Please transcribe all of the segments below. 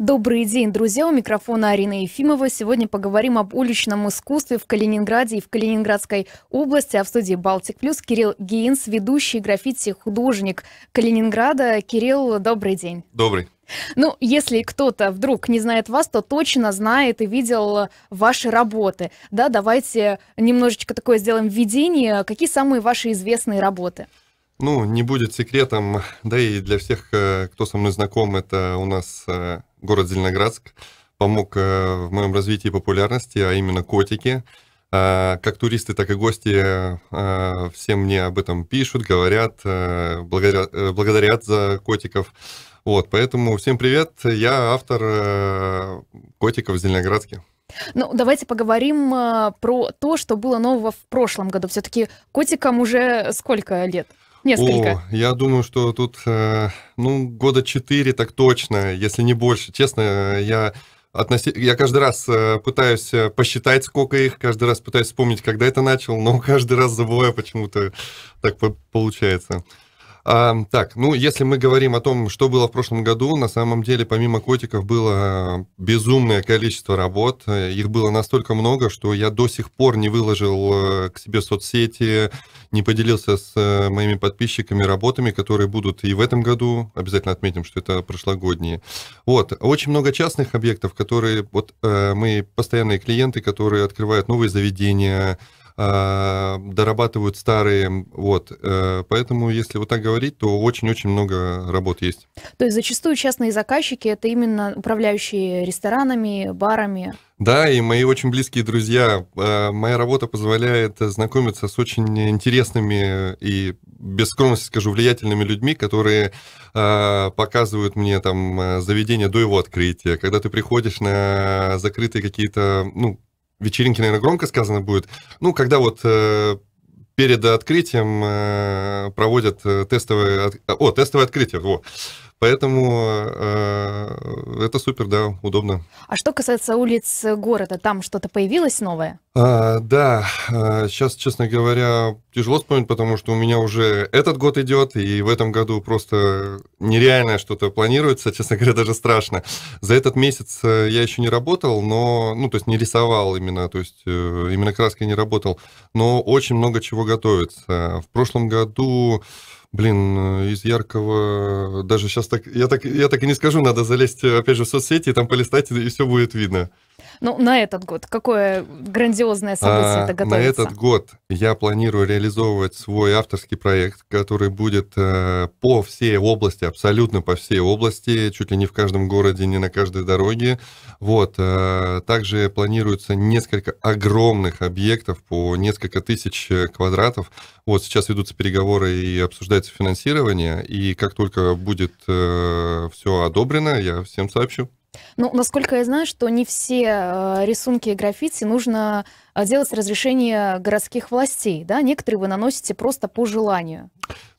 Добрый день, друзья! У микрофона Арина Ефимова. Сегодня поговорим об уличном искусстве в Калининграде и в Калининградской области. А в студии «Балтик Плюс» Кирилл Гейнс, ведущий граффити-художник Калининграда. Кирилл, добрый день! Добрый! Ну, если кто-то вдруг не знает вас, то точно знает и видел ваши работы. Да, давайте немножечко такое сделаем введение. Какие самые ваши известные работы? Ну, не будет секретом, да и для всех, э, кто со мной знаком, это у нас э, город Зеленоградск, помог э, в моем развитии популярности, а именно котики. Э, как туристы, так и гости э, все мне об этом пишут, говорят, благодарят за котиков. Вот, поэтому всем привет, я автор котиков в Зеленоградске. Ну, давайте поговорим про то, что было нового в прошлом году. Все-таки котикам уже сколько лет? Несколько. О, я думаю, что тут, э, ну, года четыре так точно, если не больше. Честно, э, я относи... я каждый раз э, пытаюсь посчитать, сколько их, каждый раз пытаюсь вспомнить, когда это начал, но каждый раз забываю почему-то так получается. А, так, ну, если мы говорим о том, что было в прошлом году, на самом деле, помимо котиков, было э, безумное количество работ. Э, их было настолько много, что я до сих пор не выложил э, к себе в соцсети, не поделился с моими подписчиками работами, которые будут и в этом году. Обязательно отметим, что это прошлогодние. Вот, очень много частных объектов, которые, вот, мы постоянные клиенты, которые открывают новые заведения, а, дорабатывают старые, вот, э, поэтому если вот так говорить, то очень-очень много работ есть. То есть зачастую частные заказчики это именно управляющие ресторанами, барами? Да, и мои очень близкие друзья. А, моя работа позволяет знакомиться с очень интересными и, без скромности скажу, влиятельными людьми, которые а, показывают мне там э, заведение до его открытия. Когда ты приходишь на закрытые какие-то, ну, вечеринки, наверное, громко сказано будет, ну, когда вот э, перед открытием э, проводят э, тестовое... О, тестовое открытие, вот Поэтому э, это супер, да, удобно. А что касается улиц города, там что-то появилось новое? А, да, сейчас, э, честно говоря, тяжело вспомнить, потому что у меня уже этот год идет, и в этом году просто нереальное что-то планируется, честно говоря, даже страшно. За этот месяц э, я еще не работал, но, ну, то есть не рисовал именно, то есть э, именно краской не работал, но очень много чего готовится. В прошлом году... Блин, э, из яркого э, даже сейчас так... Я так, я так и не скажу, надо залезть, э, опять же, в соцсети, там полистать, и все будет видно. Ну, на этот год какое грандиозное событие а, это готовится? На этот год я планирую реализовывать свой авторский проект, который будет э, по всей области, абсолютно по всей области, чуть ли не в каждом городе, не на каждой дороге. Вот. Э, также планируется несколько огромных объектов по несколько тысяч э, квадратов. Вот сейчас ведутся переговоры и обсуждается финансирование, и как только будет э, все одобрено, я всем сообщу. Ну, насколько я знаю, что не все э, рисунки и граффити нужно э, делать с разрешения городских властей, да? Некоторые вы наносите просто по желанию.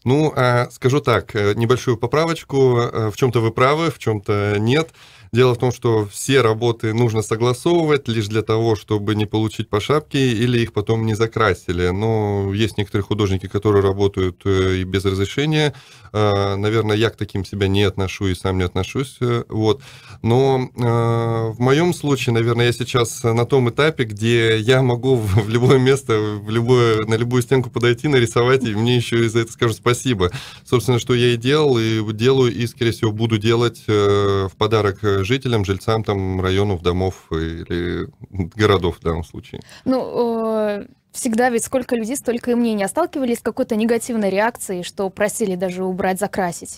Ну, э, скажу так, небольшую поправочку. В чем-то вы правы, в чем-то нет. Дело в том, что все работы нужно согласовывать лишь для того, чтобы не получить по шапке или их потом не закрасили. Но есть некоторые художники, которые работают э, и без разрешения. Э, наверное, я к таким себя не отношу и сам не отношусь. Э, вот. Но в моем случае, наверное, я сейчас на том этапе, где я могу в любое место, в любое, на любую стенку подойти, нарисовать, и мне еще и за это скажут спасибо. Собственно, что я и делал, и делаю, и, скорее всего, буду делать в подарок жителям, жильцам там районов, домов или городов в данном случае? Ну, э, всегда ведь сколько людей, столько и мнений. А сталкивались с какой-то негативной реакцией, что просили даже убрать, закрасить?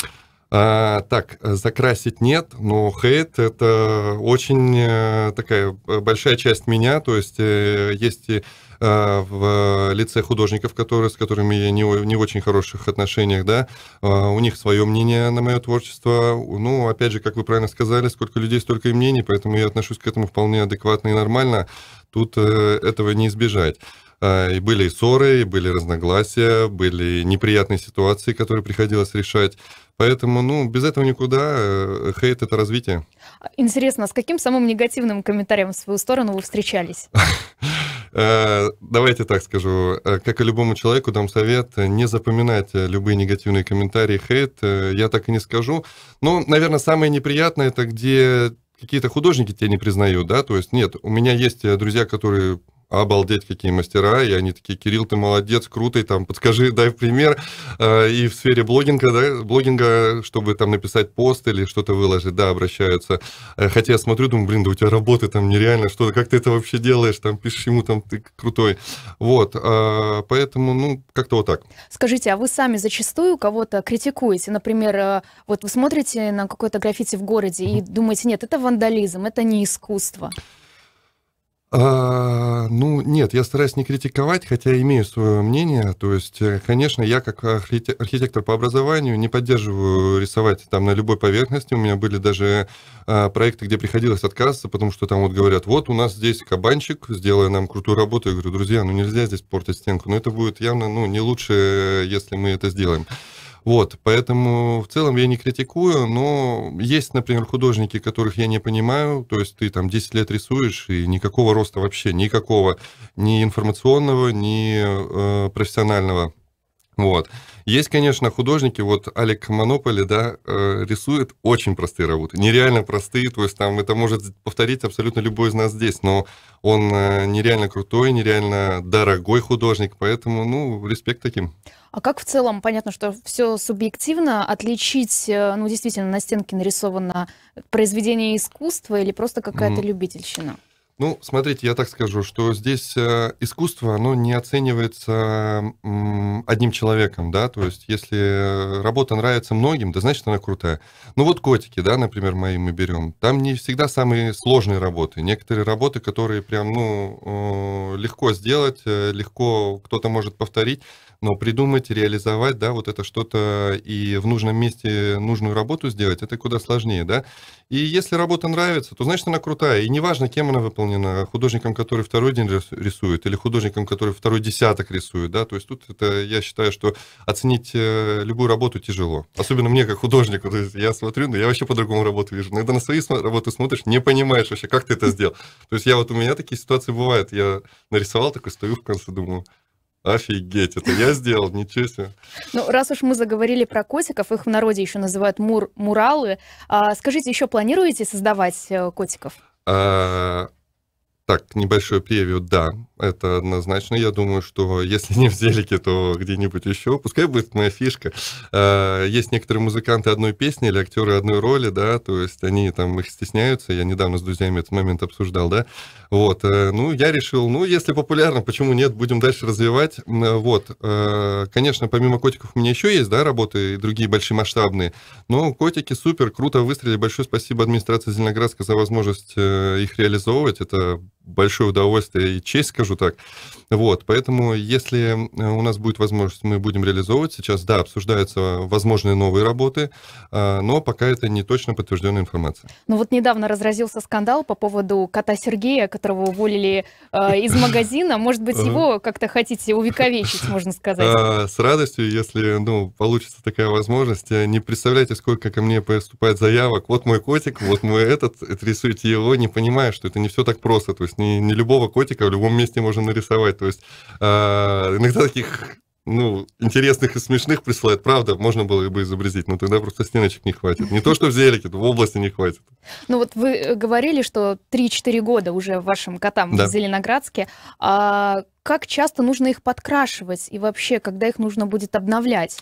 А, так, закрасить нет, но хейт — это очень э, такая большая часть меня, то есть э, есть и Э, в э, лице художников, которые, с которыми я не, не в очень хороших отношениях, да, э, у них свое мнение на мое творчество. Ну, опять же, как вы правильно сказали, сколько людей, столько и мнений, поэтому я отношусь к этому вполне адекватно и нормально. Тут этого не избежать. И были и ссоры, и были разногласия, были неприятные ситуации, которые приходилось решать. Поэтому, ну, без этого никуда. Хейт — это развитие. А, интересно, а с каким самым негативным комментарием в свою сторону вы встречались? Э, давайте так скажу. Э, как и любому человеку дам совет, э, не запоминать любые негативные комментарии, хейт. Я так и не скажу. Но, ну, наверное, самое неприятное, это где какие-то художники тебя не признают, да, то есть нет, у меня есть друзья, которые обалдеть, какие мастера, и они такие, Кирилл, ты молодец, крутый, там, подскажи, дай пример. Э, и в сфере блогинга, да, блогинга, чтобы там написать пост или что-то выложить, да, обращаются. Э, хотя я смотрю, думаю, блин, да у тебя работы там нереально, что как ты это вообще делаешь, там, пишешь ему, там, ты крутой. Вот, э, поэтому, ну, как-то вот так. Скажите, а вы сами зачастую кого-то критикуете? Например, вот вы смотрите на какое-то граффити в городе и думаете, нет, это вандализм, это не искусство. А, ну, нет, я стараюсь не критиковать, хотя имею свое мнение. То есть, э, конечно, я как архитектор по образованию не поддерживаю рисовать там на любой поверхности. У меня были даже а, проекты, где приходилось отказаться, потому что там вот говорят, вот у нас здесь кабанчик, сделай нам крутую работу. Я говорю, друзья, ну нельзя здесь портить стенку, но это будет явно ну, не лучше, если мы это сделаем. Вот, поэтому в целом я не критикую, но есть, например, художники, которых я не понимаю, то есть ты там 10 лет рисуешь, и никакого роста вообще, никакого, ни информационного, ни э, профессионального. Вот. Есть, конечно, художники, вот Алек Монополи, да, э, рисует очень простые работы, нереально простые, то есть там это может повторить абсолютно любой из нас здесь, но он э, нереально крутой, нереально дорогой художник, поэтому, ну, респект таким. А как в целом, понятно, что все субъективно, отличить, э, ну, действительно, на стенке нарисовано произведение искусства или просто какая-то mm. любительщина? Ну, смотрите, я так скажу, что здесь э, искусство, оно не оценивается одним человеком, да, то есть если работа нравится многим, да, значит, она крутая. Ну, вот котики, да, например, мои мы берем, там не всегда самые сложные работы, некоторые работы, которые прям, ну, э, легко сделать, э, легко кто-то может повторить, но ну, придумать, реализовать, да, вот это что-то и в нужном месте нужную работу сделать, это куда сложнее, да. И если работа нравится, то значит она крутая. И неважно, кем она выполнена, художником, который второй день рисует, или художником, который второй десяток рисует, да. То есть тут это, я считаю, что оценить э, любую работу тяжело. Особенно мне, как художнику. То есть я смотрю, но ну, я вообще по-другому работу вижу. Но когда на свои работы смотришь, не понимаешь вообще, как ты это сделал. То есть я вот, у меня такие ситуации бывают. Я нарисовал, такой стою в конце, думаю, Офигеть, это я сделал, ничего себе. Ну, раз уж мы заговорили про котиков, их в народе еще называют мур муралы, а, скажите, еще планируете создавать э, котиков? А, так, небольшое превью, да это однозначно. Я думаю, что если не в Зелике, то где-нибудь еще. Пускай будет моя фишка. А, есть некоторые музыканты одной песни или актеры одной роли, да, то есть они там их стесняются. Я недавно с друзьями этот момент обсуждал, да. Вот, э, ну, я решил, ну, если популярно, почему нет, будем дальше развивать. Вот, э, конечно, помимо котиков у меня еще есть, да, работы и другие большие масштабные, но котики супер, круто выстрелили. Большое спасибо администрации Зеленоградска за возможность э, их реализовывать. Это большое удовольствие и честь, скажу так. Вот, поэтому, если э, у нас будет возможность, мы будем реализовывать. Сейчас, да, обсуждаются возможные новые работы, а, но пока это не точно подтвержденная информация. Ну вот недавно разразился скандал по поводу кота Сергея, которого уволили э, из магазина. Может быть, его как-то хотите увековечить, можно сказать? А, с радостью, если ну, получится такая возможность. Э, не представляете, сколько ко мне поступает заявок. Вот мой котик, вот мой этот, рисуете его, не понимая, что это не все так просто. То есть есть не, не любого котика в любом месте можно нарисовать. То есть э, иногда таких ну, интересных и смешных присылают. Правда, можно было бы изобразить, но тогда просто стеночек не хватит. Не то, что в зелике, в области не хватит. Ну вот вы говорили, что 3-4 года уже вашим котам да. в Зеленоградске. А как часто нужно их подкрашивать и вообще, когда их нужно будет обновлять?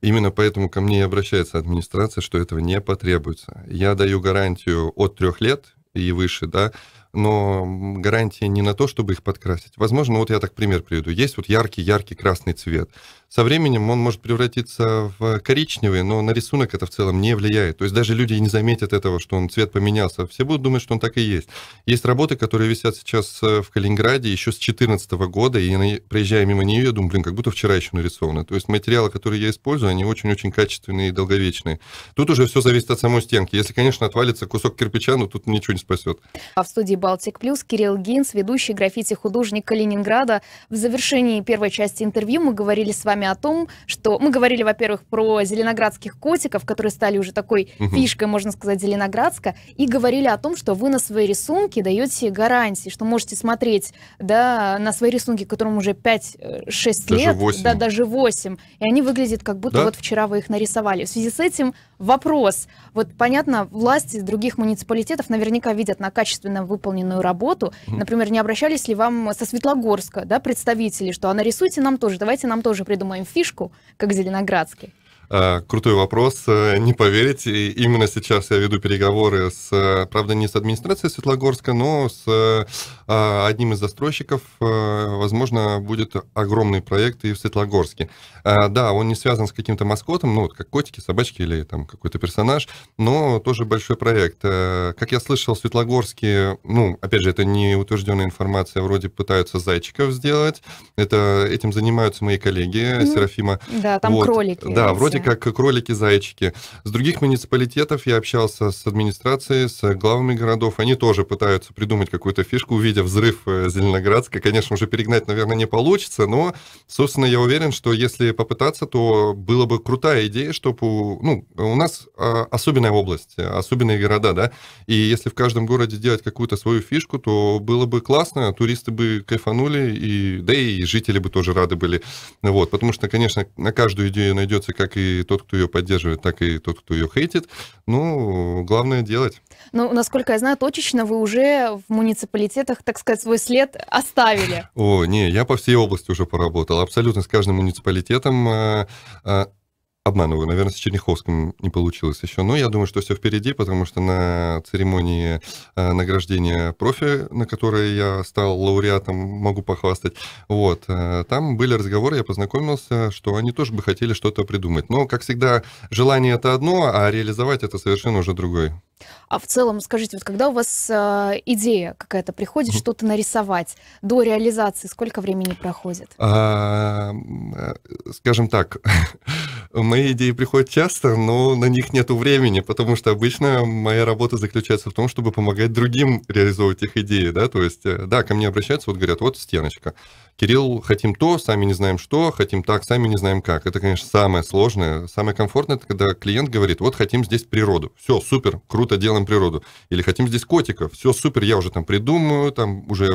Именно поэтому ко мне и обращается администрация, что этого не потребуется. Я даю гарантию от трех лет и выше, да, но гарантия не на то, чтобы их подкрасить. Возможно, вот я так пример приведу. Есть вот яркий-яркий красный цвет. Со временем он может превратиться в коричневый, но на рисунок это в целом не влияет. То есть даже люди не заметят этого, что он цвет поменялся. Все будут думать, что он так и есть. Есть работы, которые висят сейчас э, в Калининграде еще с 2014 года, и проезжая мимо нее, я думаю, блин, как будто вчера еще нарисовано. То есть материалы, которые я использую, они очень-очень качественные и долговечные. Тут уже все зависит от самой стенки. Если, конечно, отвалится кусок кирпича, но ну, тут ничего не спасет. А в студии «Балтик Плюс» Кирилл Гинс, ведущий граффити-художник Калининграда. В завершении первой части интервью мы говорили с вами о том, что... Мы говорили, во-первых, про зеленоградских котиков, которые стали уже такой фишкой, можно сказать, Зеленоградска, и говорили о том, что вы на свои рисунки даете гарантии, что можете смотреть да, на свои рисунки, которым уже 5-6 э, лет, 8. Да, даже 8, и они выглядят как будто да? вот вчера вы их нарисовали. В связи с этим Вопрос. Вот понятно, власти других муниципалитетов наверняка видят на качественно выполненную работу. Например, не обращались ли вам со Светлогорска да, представители, что а нарисуйте нам тоже, давайте нам тоже придумаем фишку, как Зеленоградский? Э, крутой вопрос. Э, не поверите, именно сейчас я веду переговоры с, э, правда, не с администрацией Светлогорска, но с а, одним из застройщиков. Возможно, будет огромный проект и в Светлогорске. Да, он не связан с каким-то маскотом, ну, вот как котики, собачки или там какой-то персонаж, но тоже большой проект. Как я слышал, в Светлогорске, ну, опять же, это не утвержденная информация, вроде пытаются зайчиков сделать. Это, этим занимаются мои коллеги, ну, Серафима. Да, там вот. кролики. Да, вроде как кролики-зайчики. С других муниципалитетов я общался с администрацией, с э, главами городов. Они тоже пытаются придумать какую-то фишку, увидев взрыв э, Зеленоградска. Конечно, уже перегнать, наверное, не получится, но, собственно, я уверен, что если попытаться, то была бы крутая идея, чтобы... У, ну, у нас а, особенная область, особенные города, да, и если в каждом городе делать какую-то свою фишку, то было бы классно, туристы бы кайфанули, и, да и жители бы тоже рады были. Вот, потому что, конечно, на каждую идею найдется как и и тот, кто ее поддерживает, так и тот, кто ее хейтит. Ну, главное делать. Ну, насколько я знаю, точечно вы уже в муниципалитетах, так сказать, свой след оставили. О, не, я по всей области уже поработал. Абсолютно с каждым муниципалитетом э, э, обманываю, наверное, с Черняховским не получилось еще, но я думаю, что все впереди, потому что на церемонии э, награждения профи, на которой я стал лауреатом, могу похвастать, вот, э, там были разговоры, я познакомился, что они тоже бы хотели что-то придумать. Но, как всегда, желание это одно, а реализовать это совершенно уже другое. А в целом, скажите, вот когда у вас э, идея какая-то приходит, mm-hmm. что-то нарисовать, до реализации сколько времени проходит? А, э, скажем так, мои идеи приходят часто, но на них нет времени, потому что обычно моя работа заключается в том, чтобы помогать другим реализовывать их идеи, да, то есть, э, да, ко мне обращаются, вот говорят, вот стеночка, Кирилл, хотим то, сами не знаем что, хотим так, сами не знаем как. Это, конечно, самое сложное, самое комфортное, это когда клиент говорит, вот хотим здесь природу, все, супер, круто, что-то делаем природу. Или хотим здесь котиков, все супер, я уже там придумаю, там уже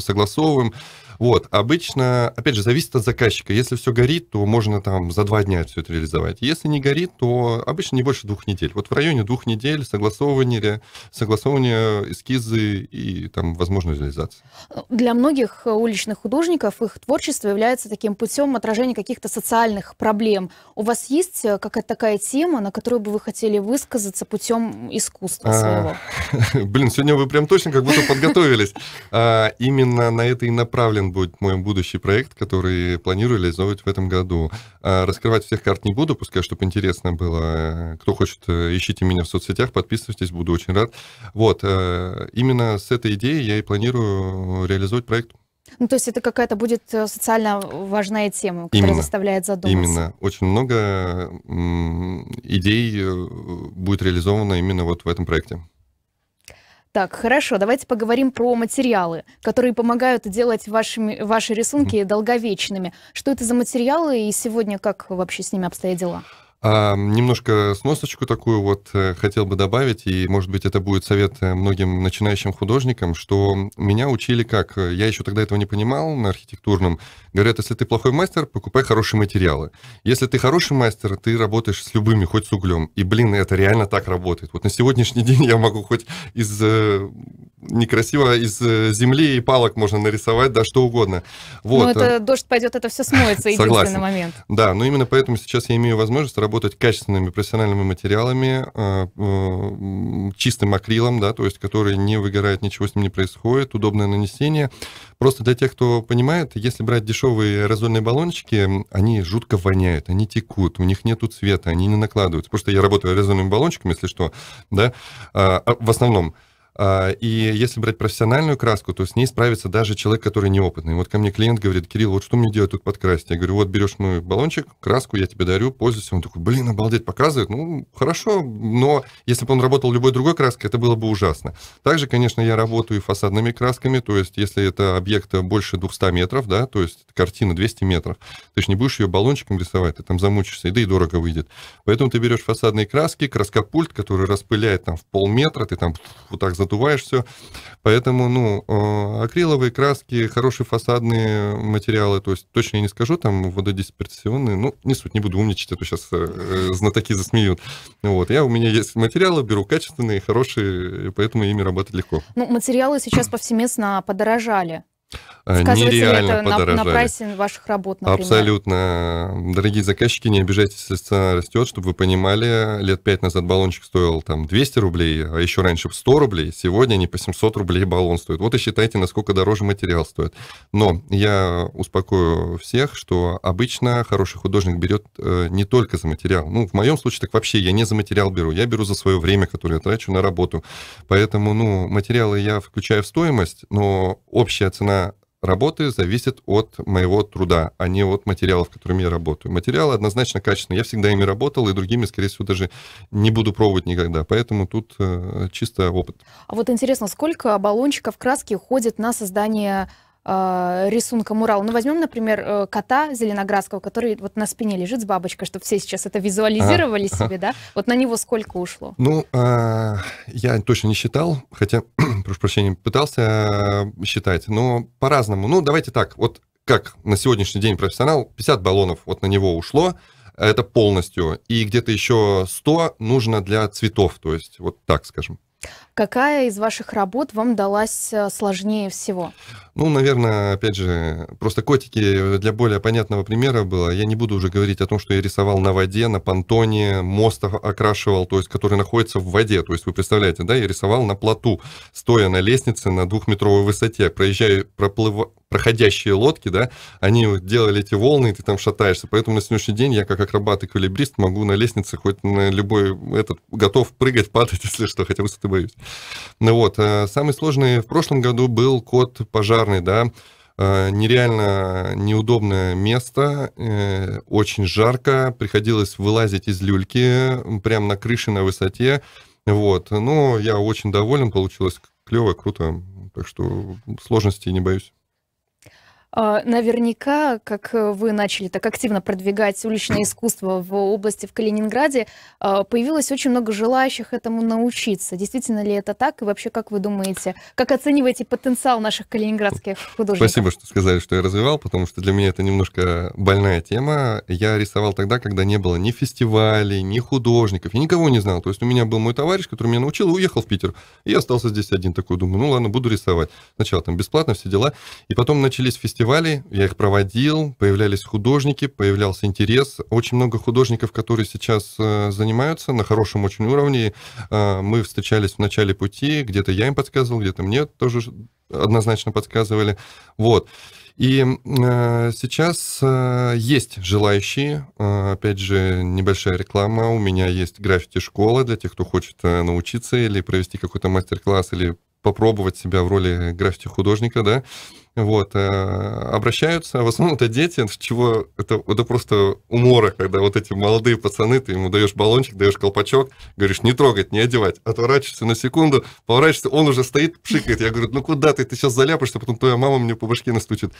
согласовываем. Вот, обычно, опять же, зависит от заказчика. Если все горит, то можно там за два дня все это реализовать. Если не горит, то обычно не больше двух недель. Вот в районе двух недель согласование, согласование эскизы и там возможность реализации. Для многих уличных художников их творчество является таким путем отражения каких-то социальных проблем. У вас есть э, какая-то такая тема, на которую бы вы хотели высказаться путем искусства а, своего? блин, сегодня вы прям точно как будто подготовились. А, именно на это и направлен будет мой будущий проект, который планирую реализовывать в этом году. А, раскрывать всех карт не буду, пускай, чтобы интересно было. Э, кто хочет, э, ищите меня в соцсетях, подписывайтесь, буду очень рад. Вот, э, именно с этой идеей я и планирую реализовать проект. Ну, то есть это какая-то будет социально важная тема, которая Именно. заставляет задуматься. Именно. Очень много идей будет реализовано именно вот в этом проекте. Так, хорошо, давайте поговорим про материалы, которые помогают делать ваши ваши рисунки долговечными. Что это за материалы и сегодня как вообще с ними обстоят дела? А немножко сносочку такую вот э, хотел бы добавить, и, может быть, это будет совет э, многим начинающим художникам, что меня учили как, э, я еще тогда этого не понимал на архитектурном, говорят, если ты плохой мастер, покупай хорошие материалы. Если ты хороший мастер, ты работаешь с любыми, хоть с углем. И, блин, это реально так работает. Вот на сегодняшний день я могу хоть из некрасиво из земли и палок можно нарисовать, да, что угодно. Вот. Ну, это дождь пойдет, это все смоется, единственный Согласен. момент. Да, но именно поэтому сейчас я имею возможность работать качественными профессиональными материалами, а, чистым акрилом, да, то есть который не выгорает, ничего с ним не происходит, удобное нанесение. Просто для тех, кто понимает, если брать дешевые аэрозольные баллончики, они жутко воняют, они текут, у них нету цвета, они не накладываются. Потому что я работаю аэрозольными баллончиками, если что, да, а, а в основном. А, и если брать профессиональную краску, то с ней справится даже человек, который неопытный. Вот ко мне клиент говорит, Кирилл, вот что мне делать тут подкрасить? Я говорю, вот берешь мой баллончик, краску я тебе дарю, пользуйся. Он такой, блин, обалдеть, показывает. Ну, хорошо, но если бы он работал любой другой краской, это было бы ужасно. Также, конечно, я работаю фасадными красками, то есть если это объект больше 200 метров, да, то есть картина 200 метров, ты же не будешь ее баллончиком рисовать, ты там замучишься, и да и дорого выйдет. Поэтому ты берешь фасадные краски, краскопульт, который распыляет там в полметра, ты там вот так за надуваешь все. Поэтому, ну, э, акриловые краски, хорошие фасадные материалы, то есть точно я не скажу, там вододисперсионные, ну, не суть, не буду умничать, а сейчас э, э, знатоки засмеют. Вот, я, у меня есть материалы, беру качественные, хорошие, поэтому ими работать легко. Ну, материалы сейчас повсеместно подорожали. Э, нереально это подорожали. На, на прайсе ваших работ, например? Абсолютно. Дорогие заказчики, не обижайтесь, если цена растет, чтобы вы понимали, лет пять назад баллончик стоил там 200 рублей, а еще раньше 100 рублей, сегодня не по 700 рублей баллон стоит. Вот и считайте, насколько дороже материал стоит. Но я успокою всех, что обычно хороший художник берет э, не только за материал. Ну, в моем случае так вообще я не за материал беру, я беру за свое время, которое я трачу на работу. Поэтому, ну, материалы я включаю в стоимость, но общая цена работы зависят от моего труда, а не от материалов, которыми я работаю. Материалы однозначно качественные. Я всегда ими работал, и другими, скорее всего, даже не буду пробовать никогда. Поэтому тут э, чисто опыт. А вот интересно, сколько баллончиков краски ходит на создание Э, рисунка мурал. Ну, возьмем, например, э, кота зеленоградского, который вот на спине лежит с бабочкой, чтобы все сейчас это визуализировали ага, себе, ага. да? Вот на него сколько ушло? Ну, а, я точно не считал, хотя, прошу прощения, пытался э, считать, но по-разному. Ну, давайте так, вот как на сегодняшний день профессионал, 50 баллонов вот на него ушло, это полностью, и где-то еще 100 нужно для цветов, то есть вот так скажем. Какая из ваших работ вам далась э, сложнее всего? Ну, наверное, опять же, просто котики для более понятного примера было. Я не буду уже говорить о том, что я рисовал на воде, на понтоне, мост окрашивал, то есть, который находится в воде. То есть, вы представляете, да, я рисовал на плоту, стоя на лестнице на двухметровой высоте, проезжая, проплыва, проходящие лодки, да, они делали эти волны, и ты там шатаешься. Поэтому на сегодняшний день я, как акробат и калибрист, могу на лестнице хоть на любой этот, готов прыгать, падать, если что, хотя высоты боюсь. Ну вот, э, самый сложный в прошлом году был код пожарный, да, э, нереально неудобное место, э, очень жарко, приходилось вылазить из люльки, прямо на крыше на высоте, вот, но ну, я очень доволен, получилось клево, круто, так что сложностей не боюсь. А, наверняка, как э, вы начали так активно продвигать уличное искусство в области в Калининграде, а, появилось очень много желающих этому научиться. Действительно ли это так? И вообще, как вы думаете, как оцениваете потенциал наших калининградских художников? Спасибо, что сказали, что я развивал, потому что для меня это немножко больная тема. Я рисовал тогда, когда не было ни фестивалей, ни художников. Я никого не знал. То есть у меня был мой товарищ, который меня научил, и уехал в Питер. И я остался здесь один такой, думаю, ну ладно, буду рисовать. Сначала там бесплатно все дела. И потом начались фестивали фестивалей, я их проводил, появлялись художники, появлялся интерес. Очень много художников, которые сейчас э, занимаются на хорошем очень уровне. Э, мы встречались в начале пути, где-то я им подсказывал, где-то мне тоже однозначно подсказывали. Вот. И э, сейчас э, есть желающие, э, опять же, небольшая реклама, у меня есть граффити-школа для тех, кто хочет э, научиться или провести какой-то мастер-класс, или попробовать себя в роли граффити-художника, да, вот, э, обращаются, а в основном это дети, чего, это, это просто умора, когда вот эти молодые пацаны, ты ему даешь баллончик, даешь колпачок, говоришь, не трогать, не одевать, а отворачиваешься на секунду, поворачиваешься, он уже стоит, пшикает, я говорю, ну куда ты, ты сейчас заляпаешься, а потом твоя мама мне по башке настучит,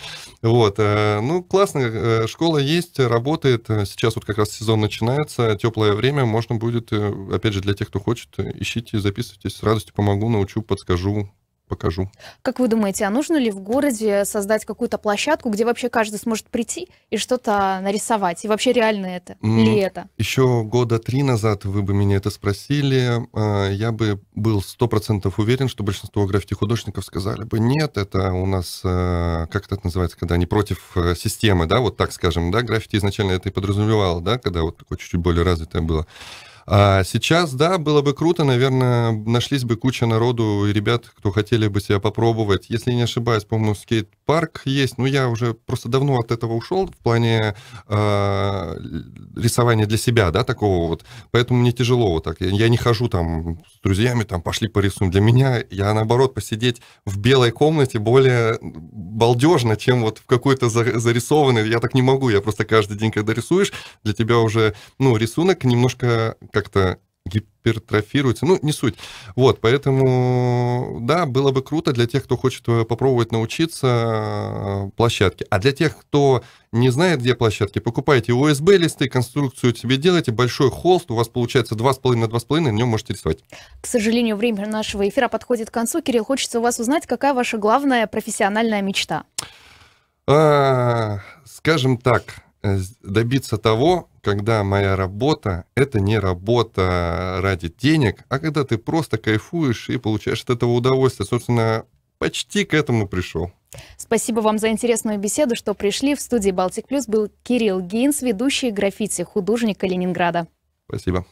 вот, э, ну, классно, э, школа есть, работает, сейчас вот как раз сезон начинается, теплое время, можно будет, опять же, для тех, кто хочет, ищите, записывайтесь, с радостью помогу, научу, подскажу, ну, покажу. Как вы думаете, а нужно ли в городе создать какую-то площадку, где вообще каждый сможет прийти и что-то нарисовать? И вообще реально это mm, ли это? Еще года три назад вы бы меня это спросили, а, я бы был сто процентов уверен, что большинство граффити-художников сказали бы, нет, это у нас, а, как это называется, когда они против э, системы, да, вот так скажем, да, граффити изначально это и подразумевало, да, когда вот такое чуть-чуть более развитое было. А сейчас, да, было бы круто, наверное, нашлись бы куча народу и ребят, кто хотели бы себя попробовать. Если не ошибаюсь, по-моему, скейт парк есть, но я уже просто давно от этого ушел в плане э, рисования для себя, да, такого вот. Поэтому мне тяжело вот так. Я, я не хожу там с друзьями, там, пошли порисуем. Для меня, я наоборот, посидеть в белой комнате более балдежно, чем вот в какой-то за, зарисованной. Я так не могу, я просто каждый день, когда рисуешь, для тебя уже, ну, рисунок немножко как-то гипертрофируется. Ну, не суть. Вот, поэтому, да, было бы круто для тех, кто хочет э, попробовать научиться э, площадке. А для тех, кто не знает, где площадки, покупайте ОСБ-листы, конструкцию себе делайте, большой холст, у вас получается 2,5 на 2,5, на нем можете рисовать. К сожалению, время нашего эфира подходит к концу. Кирилл, хочется у вас узнать, какая ваша главная профессиональная мечта? А, скажем так, Э, добиться того, когда моя работа — это не работа ради денег, а когда ты просто кайфуешь и получаешь от этого удовольствие. Собственно, почти к этому пришел. Спасибо вам за интересную беседу, что пришли. В студии «Балтик Плюс» был Кирилл Гинс, ведущий граффити, художника Ленинграда. Спасибо.